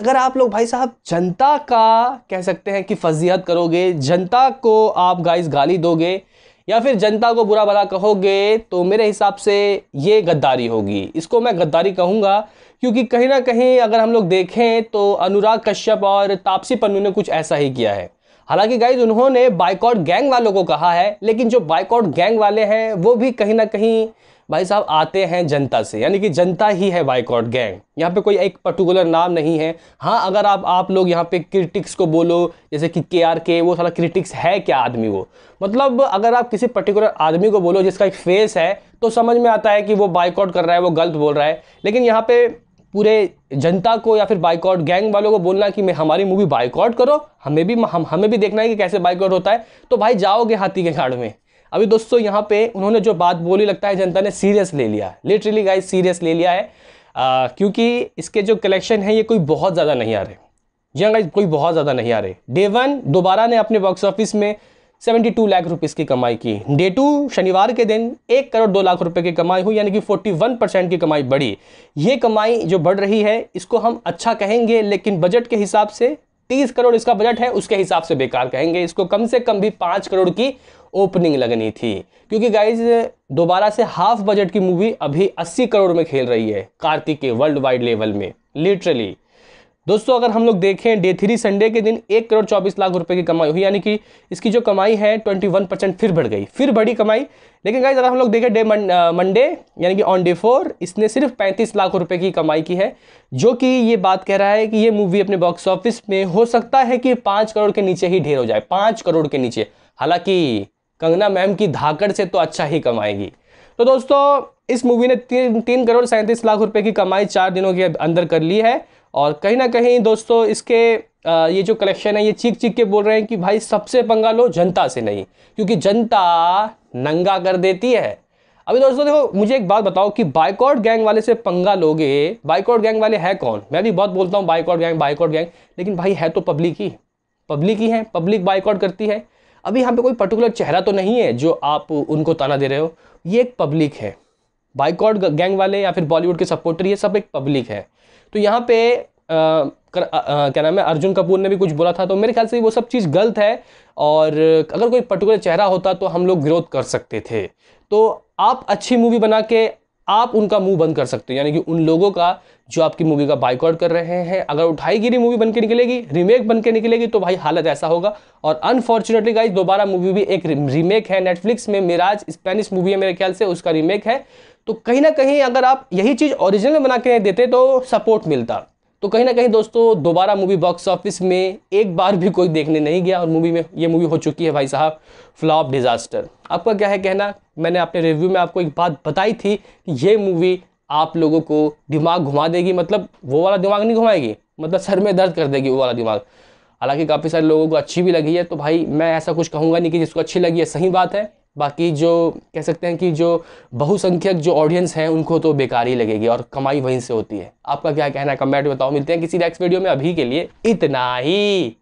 अगर आप लोग भाई साहब जनता का कह सकते हैं कि फजीहत करोगे जनता को आप गाइस गाली दोगे या फिर जनता को बुरा भला कहोगे तो मेरे हिसाब से ये गद्दारी होगी इसको मैं गद्दारी कहूँगा क्योंकि कहीं ना कहीं अगर हम लोग देखें तो अनुराग कश्यप और तापसी पन्नू ने कुछ ऐसा ही किया है हालांकि गाइज उन्होंने बाइकआउट गैंग वालों को कहा है लेकिन जो बाइकआउट गैंग वाले हैं वो भी कहीं ना कहीं भाई साहब आते हैं जनता से यानी कि जनता ही है बाइकॉट गैंग यहाँ पे कोई एक पर्टिकुलर नाम नहीं है हाँ अगर आप आप लोग यहाँ पे क्रिटिक्स को बोलो जैसे कि के आर के वो सारा क्रिटिक्स है क्या आदमी वो मतलब अगर आप किसी पर्टिकुलर आदमी को बोलो जिसका एक फेस है तो समझ में आता है कि वो बाइकआउट कर रहा है वो गलत बोल रहा है लेकिन यहाँ पे पूरे जनता को या फिर बाइकआउट गैंग वालों को बोलना कि मैं हमारी मूवी बाइकआउट करो हमें भी हम हमें भी देखना है कि कैसे बाइकआउट होता है तो भाई जाओगे हाथी के घाड़ में अभी दोस्तों यहाँ पे उन्होंने जो बात बोली लगता है जनता ने सीरियस ले लिया लिटरली गाइस सीरियस ले लिया है आ, क्योंकि इसके जो कलेक्शन है ये कोई बहुत ज़्यादा नहीं आ रहे यहाँ गाइज कोई बहुत ज़्यादा नहीं आ रहे डे वन दोबारा ने अपने बॉक्स ऑफिस में 72 लाख रुपीस की कमाई की डे टू शनिवार के दिन एक करोड़ दो लाख रुपए की कमाई हुई यानी कि 41 परसेंट की कमाई बढ़ी ये कमाई जो बढ़ रही है इसको हम अच्छा कहेंगे लेकिन बजट के हिसाब से तीस करोड़ इसका बजट है उसके हिसाब से बेकार कहेंगे इसको कम से कम भी पांच करोड़ की ओपनिंग लगनी थी क्योंकि गाइज दोबारा से हाफ बजट की मूवी अभी अस्सी करोड़ में खेल रही है कार्तिक के वर्ल्ड वाइड लेवल में लिटरली दोस्तों अगर हम लोग देखें डे थ्री संडे के दिन एक करोड़ चौबीस लाख रुपए की कमाई हुई यानी कि इसकी जो कमाई है ट्वेंटी वन परसेंट फिर बढ़ गई फिर बढ़ी कमाई लेकिन गाइज अगर हम लोग देखें डे मंडे यानी कि ऑन डे फोर इसने सिर्फ पैंतीस लाख रुपए की कमाई की है जो कि ये बात कह रहा है कि ये मूवी अपने बॉक्स ऑफिस में हो सकता है कि पाँच करोड़ के नीचे ही ढेर हो जाए पाँच करोड़ के नीचे हालांकि कंगना मैम की धाकड़ से तो अच्छा ही कमाएगी तो दोस्तों इस मूवी ने तीन तीन करोड़ सैंतीस लाख रुपए की कमाई चार दिनों के अंदर कर ली है और कहीं ना कहीं दोस्तों इसके आ, ये जो कलेक्शन है ये चीख चीख के बोल रहे हैं कि भाई सबसे पंगा लो जनता से नहीं क्योंकि जनता नंगा कर देती है अभी दोस्तों देखो मुझे एक बात बताओ कि बाइकआउट गैंग वाले से पंगा लोगे बाइकआउट गैंग वाले है कौन मैं भी बहुत बोलता हूँ बाइकआउट गैंग बाइकआउट गैंग लेकिन भाई है तो पब्लिक ही पब्लिक ही है पब्लिक बाइकआउट करती है अभी यहाँ पे कोई पर्टिकुलर चेहरा तो नहीं है जो आप उनको ताना दे रहे हो ये एक पब्लिक है बाइकॉट गैंग वाले या फिर बॉलीवुड के सपोर्टर ये सब एक पब्लिक है तो यहाँ पे आ, कर, आ, क्या नाम है अर्जुन कपूर ने भी कुछ बोला था तो मेरे ख्याल से वो सब चीज़ गलत है और अगर कोई पर्टिकुलर चेहरा होता तो हम लोग ग्रोथ कर सकते थे तो आप अच्छी मूवी बना के आप उनका मुंह बंद कर सकते हो यानी कि उन लोगों का जो आपकी मूवी का बाइकआउट कर रहे हैं अगर उठाई गिरी मूवी बन के निकलेगी रीमेक बन के निकलेगी तो भाई हालत ऐसा होगा और अनफॉर्चुनेटली गाइज दोबारा मूवी भी एक रीमेक है नेटफ्लिक्स में मिराज स्पेनिश मूवी है मेरे ख्याल से उसका रीमेक है तो कहीं ना कहीं अगर आप यही चीज़ ओरिजिनल बना के देते तो सपोर्ट मिलता तो कहीं ना कहीं दोस्तों दोबारा मूवी बॉक्स ऑफिस में एक बार भी कोई देखने नहीं गया और मूवी में ये मूवी हो चुकी है भाई साहब फ्लॉप डिज़ास्टर आपका क्या है कहना मैंने अपने रिव्यू में आपको एक बात बताई थी कि ये मूवी आप लोगों को दिमाग घुमा देगी मतलब वो वाला दिमाग नहीं घुमाएगी मतलब सर में दर्द कर देगी वो वाला दिमाग हालांकि काफ़ी सारे लोगों को अच्छी भी लगी है तो भाई मैं ऐसा कुछ कहूँगा नहीं कि जिसको अच्छी लगी है सही बात है बाकी जो कह सकते हैं कि जो बहुसंख्यक जो ऑडियंस हैं उनको तो बेकार ही लगेगी और कमाई वहीं से होती है आपका क्या कहना है कमेंट बताओ मिलते हैं किसी नेक्स्ट वीडियो में अभी के लिए इतना ही